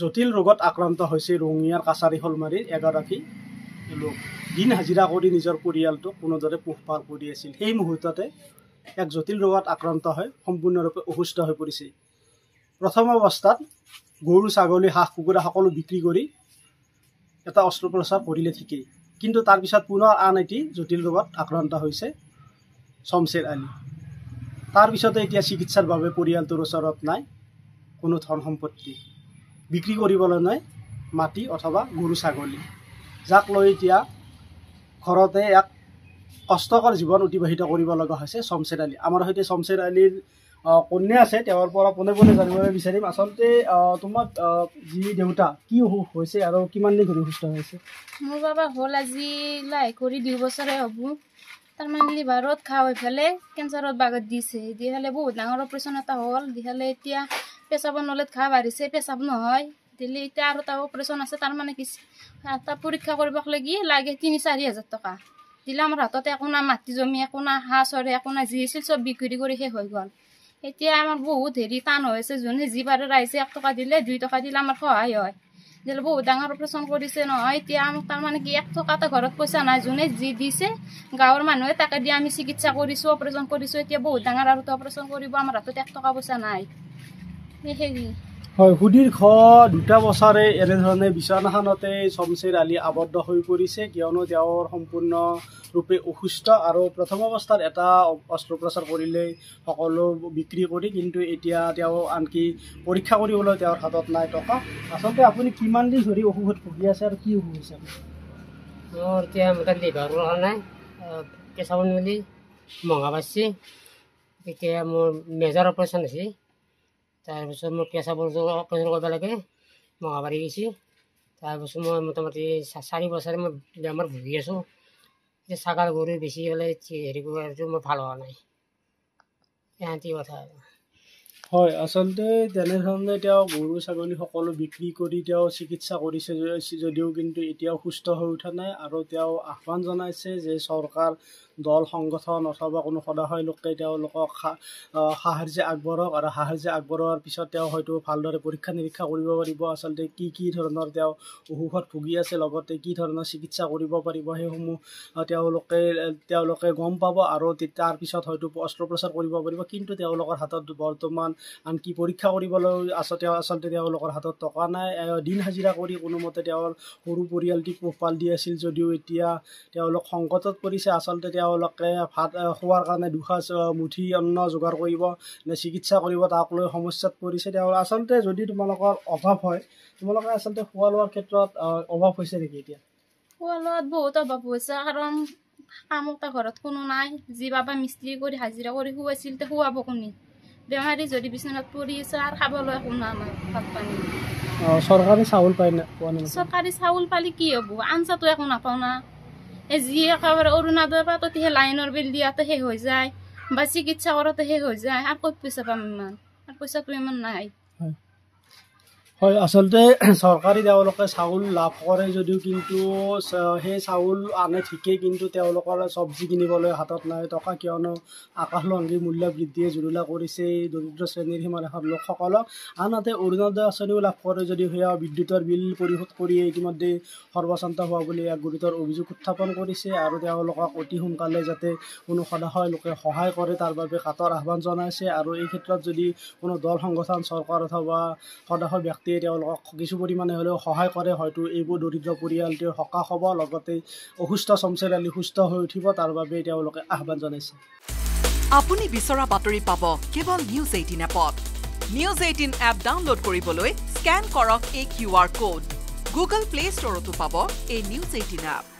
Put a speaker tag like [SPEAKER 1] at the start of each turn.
[SPEAKER 1] জটিল ৰোগত আক্ৰান্ত হৈছে ৰঙিয়াৰ কাছাৰী শলমাৰীৰ এগৰাকী লোক দিন হাজিৰা কৰি নিজৰ পৰিয়ালটোক কোনোদৰে পোহপাল কৰি আছিল সেই মুহূৰ্ততে এক জটিল ৰোগত আক্ৰান্ত হৈ সম্পূৰ্ণৰূপে অসুস্থ হৈ পৰিছে প্ৰথম অৱস্থাত গৰু ছাগলী হাঁহ কুকুৰা সকলো বিক্ৰী কৰি এটা অস্ত্ৰোপচাৰ কৰিলে ঠিকেই কিন্তু তাৰপিছত পুনৰ আন এটি জটিল ৰোগত আক্ৰান্ত হৈছে শমশেৰ আলী তাৰপিছতে এতিয়া চিকিৎসাৰ বাবে পৰিয়ালটোৰ ওচৰত নাই কোনো ধন সম্পত্তি বিক্ৰী কৰিবলৈ নাই মাটি অথবা গৰু ছাগলী যাক লৈ এতিয়া ঘৰতে এক কষ্টকৰ জীৱন অতিবাহিত কৰিব লগা হৈছে শমশেদ আলী আমাৰ সৈতে শমশেদ আলীৰ কন্যা আছে তেওঁৰ পৰা পোনে পোনে জানিবলৈ বিচাৰিম আচলতে তোমাক যি দেউতা কি অসুখ হৈছে আৰু কিমান দিন ঘূৰি সুস্থ হৈছে
[SPEAKER 2] মোৰ বাবা হ'ল আজি লাহে কৰি দুবছৰে হ'ব তাৰমানে লিভাৰ ৰোধ হৈ এইফালে কেঞ্চাৰত বাগত দিছে দি হ'লে বহুত ডাঙৰ অপাৰেচন এটা হ'ল দি হ'লে এতিয়া পেচাব নলেত ঘাঁহ বাঢ়িছে পেচাব নহয় দিলে এতিয়া আৰু এটা অপাৰেচন আছে তাৰমানে কি এটা পৰীক্ষা কৰিব লাগি লাগে তিনি চাৰি হাজাৰ টকা দিলে আমাৰ হাততে একো না মাটি জমি একো না হাঁহ চৰে একো না যি আছিল চব বিক্ৰী কৰি শেষ হৈ গ'ল এতিয়া আমাৰ বহুত হেৰি টান হৈ আছে যোনে যি পাৰে ৰাইজে এক টকা দিলে দুই টকা দিলে আমাৰ সহায় হয় যে বহুত ডাঙৰ অপাৰেশ্যন কৰিছে নহয় এতিয়া আমাক তাৰমানে কি এক টকাটা ঘৰত পইচা নাই যোনে যি দিছে গাঁৱৰ মানুহে তাকে দি আমি চিকিৎসা কৰিছোঁ অপাৰেশ্যন কৰিছোঁ এতিয়া বহুত ডাঙৰ আৰু অপাৰেশ্যন কৰিব আমাৰ হাতত এক টকা পইচা নাই হয়
[SPEAKER 1] সুদীৰ্ঘ দুটা বছৰে এনেধৰণে বিচনাখনতে চমচেৰ আলি আৱদ্ধ হৈ পৰিছে কিয়নো তেওঁৰ সম্পূৰ্ণৰূপে অসুস্থ আৰু প্ৰথম অৱস্থাত এটা অস্ত্ৰোপচাৰ কৰিলে সকলো বিক্ৰী কৰি কিন্তু এতিয়া তেওঁ আনকি পৰীক্ষা কৰিবলৈ তেওঁৰ হাতত নাই টকা আচলতে আপুনি কিমান দিন ধৰি অসুখত ভুগি আছে আৰু কি অসুখ হৈছে এতিয়া মোটামুটি ঘৰ নাই কেঁচা বুলি মহা পাইছে এতিয়া মোৰ মেজাৰ অপাৰেশ্যন হৈছে তাৰপিছত মোৰ পিঁচা বৰ্জন কৰিব লাগে মহাবাৰী গৈছে তাৰপিছত মই মোটামুটি চাৰি বছৰে মই বেমাৰ ভুগি আছোঁ এতিয়া ছাগাল গৰু বেছি হ'লে হেৰি কৰাটো মই ভাল হোৱা নাই ইহঁতি কথা আৰু হয় আচলতে তেনেধৰণে তেওঁ গৰু ছাগলী সকলো বিক্ৰী কৰি তেওঁ চিকিৎসা কৰিছে যদিও কিন্তু এতিয়াও সুস্থ হৈ উঠা নাই আৰু তেওঁ আহ্বান জনাইছে যে চৰকাৰ দল সংগঠন অথবা কোনো সদাসয় লোকে তেওঁলোকক সাহাৰ্য আগবঢ়ক আৰু সাহাৰ্য আগবঢ়োৱাৰ পিছত তেওঁ হয়তো ভালদৰে পৰীক্ষা নিৰীক্ষা কৰিব পাৰিব আচলতে কি কি ধৰণৰ তেওঁ অসুখত ভুগি আছে লগতে কি ধৰণৰ চিকিৎসা কৰিব পাৰিব সেইসমূহ তেওঁলোকে তেওঁলোকে গম পাব আৰু তাৰপিছত হয়তো অস্ত্ৰোপচাৰ কৰিব পাৰিব কিন্তু তেওঁলোকৰ হাতত বৰ্তমান আনকি পৰীক্ষা কৰিবলৈ আছে তেওঁ আচলতে তেওঁলোকৰ হাতত টকা নাই দিন হাজিৰা কৰি কোনোমতে তেওঁৰ সৰু পৰিয়ালটিক পোহপাল দি আছিল যদিও এতিয়া তেওঁলোক সংকটত পৰিছে আচলতে তেওঁ তেওঁলোকে ভাত খোৱাৰ কাৰণে দুসাঁজ মুঠি অন্ন যোগাৰ কৰিব নে চিকিৎসা কৰিব তাক লৈ সমস্যাত পৰিছে তেওঁ আচলতে যদি তোমালোকৰ অভাৱ হয় তোমালোকে আচলতে খোৱা লোৱাৰ ক্ষেত্ৰত অভাৱ হৈছে নেকি এতিয়া
[SPEAKER 2] খোৱা লোৱাত বহুত অভাৱ হৈছে কাৰণ কামতে ঘৰত কোনো নাই যি বাবা মিস্ত্ৰী কৰি হাজিৰা কৰি শুৱাইছিল তে শুৱাব কোনে বেমাৰী যদি বিচনাত পৰি আছে আৰু খাবলৈ কোনো আমাৰ ভাত পানী
[SPEAKER 1] চৰকাৰী চাউল পায়
[SPEAKER 2] চৰকাৰী চাউল পালে কি হ'ব আঞ্চাটো একো নাপাওঁ না যিয়ে একেবাৰে অৰুণোদয় পায় তহে লাইনৰ বিল দিয়াতো শেষ হৈ যায় বা চিকিৎসা কৰোঁতে শেষ হৈ যায় আৰু ক'ত পইচা পাম ইমান আৰু পইচাটো ইমান নাই
[SPEAKER 1] হয় আচলতে চৰকাৰী তেওঁলোকে চাউল লাভ কৰে যদিও কিন্তু সেই চাউল আনে ঠিকেই কিন্তু তেওঁলোকৰ চব্জি কিনিবলৈ হাতত নাই টকা কিয়নো আকাশলংগী মূল্য বৃদ্ধিয়ে জুৰুলা কৰিছে এই দৰিদ্ৰ শ্ৰেণীৰ সীমাৰেখাৰ লোকসকলক আনহাতে অৰুণোদয় আঁচনিও লাভ কৰে যদিও সেয়া বিদ্যুতৰ বিল পৰিশোধ কৰি ইতিমধ্যে সৰ্বচান্ত হোৱা বুলি এক গুৰুতৰ অভিযোগ উত্থাপন কৰিছে আৰু তেওঁলোকক অতি সোনকালে যাতে কোনো সদাশয় লোকে সহায় কৰে তাৰ বাবে হাতৰ আহ্বান জনাইছে আৰু এই ক্ষেত্ৰত যদি কোনো দল সংগঠন চৰকাৰ অথবা সদাশয় ব্যক্তি মাতিয়ে তেওঁলোকক কিছু পৰিমাণে হ'লেও সহায় কৰে হয়তো এইবোৰ দৰিদ্ৰ পৰিয়ালটোৱে সকাহ হ'ব লগতে অসুস্থ চমচেল সুস্থ হৈ উঠিব তাৰ বাবে তেওঁলোকে আহ্বান
[SPEAKER 2] জনাইছে আপুনি বিচৰা বাতৰি পাব কেৱল নিউজ এইটিন এপত নিউজ এইটিন এপ ডাউনলোড কৰিবলৈ স্কেন কৰক এই Q R code Google Play ষ্টৰতো পাব এই নিউজ এইটিন এপ